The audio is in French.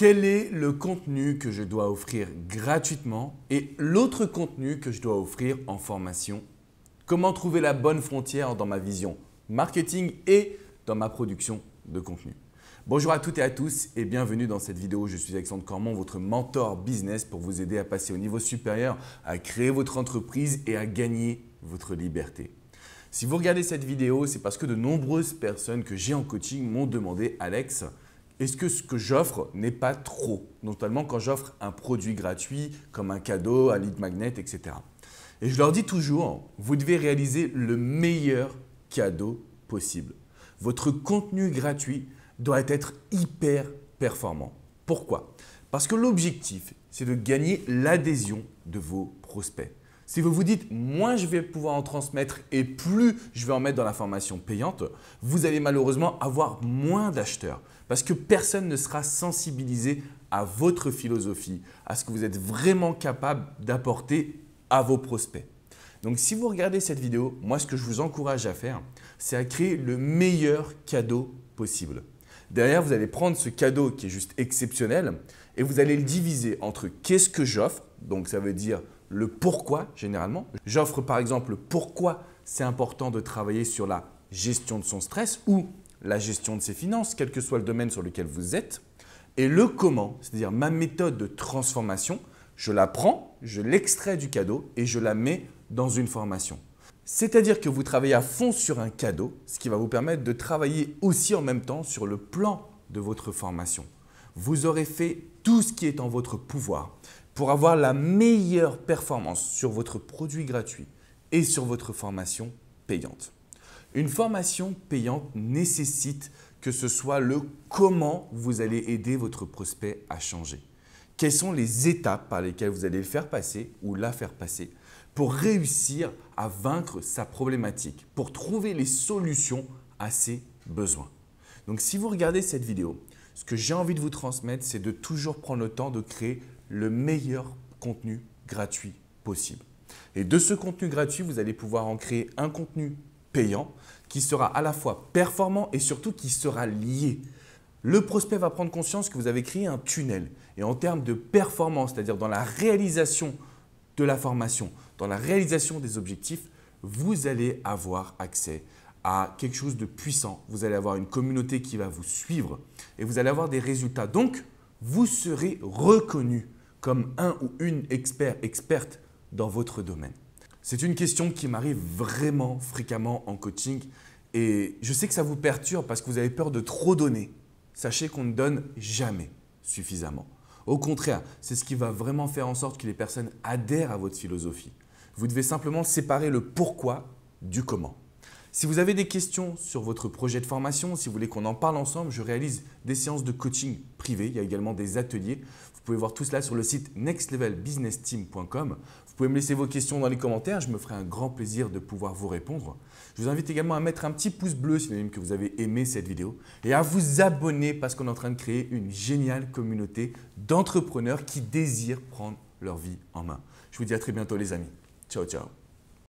quel est le contenu que je dois offrir gratuitement et l'autre contenu que je dois offrir en formation Comment trouver la bonne frontière dans ma vision marketing et dans ma production de contenu Bonjour à toutes et à tous et bienvenue dans cette vidéo. Je suis Alexandre Cormont, votre mentor business pour vous aider à passer au niveau supérieur, à créer votre entreprise et à gagner votre liberté. Si vous regardez cette vidéo, c'est parce que de nombreuses personnes que j'ai en coaching m'ont demandé Alex, est-ce que ce que j'offre n'est pas trop Notamment quand j'offre un produit gratuit comme un cadeau, un lead magnet, etc. Et je leur dis toujours, vous devez réaliser le meilleur cadeau possible. Votre contenu gratuit doit être hyper performant. Pourquoi Parce que l'objectif, c'est de gagner l'adhésion de vos prospects. Si vous vous dites moins je vais pouvoir en transmettre et plus je vais en mettre dans la formation payante, vous allez malheureusement avoir moins d'acheteurs parce que personne ne sera sensibilisé à votre philosophie, à ce que vous êtes vraiment capable d'apporter à vos prospects. Donc si vous regardez cette vidéo, moi ce que je vous encourage à faire, c'est à créer le meilleur cadeau possible. Derrière, vous allez prendre ce cadeau qui est juste exceptionnel et vous allez le diviser entre qu'est-ce que j'offre, donc ça veut dire le pourquoi généralement. J'offre par exemple pourquoi c'est important de travailler sur la gestion de son stress ou la gestion de ses finances, quel que soit le domaine sur lequel vous êtes. Et le comment, c'est-à-dire ma méthode de transformation, je la prends, je l'extrais du cadeau et je la mets dans une formation. C'est-à-dire que vous travaillez à fond sur un cadeau, ce qui va vous permettre de travailler aussi en même temps sur le plan de votre formation. Vous aurez fait tout ce qui est en votre pouvoir. Pour avoir la meilleure performance sur votre produit gratuit et sur votre formation payante. Une formation payante nécessite que ce soit le comment vous allez aider votre prospect à changer. Quelles sont les étapes par lesquelles vous allez le faire passer ou la faire passer pour réussir à vaincre sa problématique, pour trouver les solutions à ses besoins. Donc si vous regardez cette vidéo, ce que j'ai envie de vous transmettre, c'est de toujours prendre le temps de créer le meilleur contenu gratuit possible. Et de ce contenu gratuit, vous allez pouvoir en créer un contenu payant qui sera à la fois performant et surtout qui sera lié. Le prospect va prendre conscience que vous avez créé un tunnel. Et en termes de performance, c'est-à-dire dans la réalisation de la formation, dans la réalisation des objectifs, vous allez avoir accès à quelque chose de puissant. Vous allez avoir une communauté qui va vous suivre et vous allez avoir des résultats. Donc, vous serez reconnu comme un ou une expert, experte dans votre domaine C'est une question qui m'arrive vraiment fréquemment en coaching et je sais que ça vous perturbe parce que vous avez peur de trop donner. Sachez qu'on ne donne jamais suffisamment. Au contraire, c'est ce qui va vraiment faire en sorte que les personnes adhèrent à votre philosophie. Vous devez simplement séparer le pourquoi du comment. Si vous avez des questions sur votre projet de formation, si vous voulez qu'on en parle ensemble, je réalise des séances de coaching privées. Il y a également des ateliers. Vous pouvez voir tout cela sur le site nextlevelbusinessteam.com. Vous pouvez me laisser vos questions dans les commentaires. Je me ferai un grand plaisir de pouvoir vous répondre. Je vous invite également à mettre un petit pouce bleu si que vous avez aimé cette vidéo et à vous abonner parce qu'on est en train de créer une géniale communauté d'entrepreneurs qui désirent prendre leur vie en main. Je vous dis à très bientôt les amis. Ciao, ciao.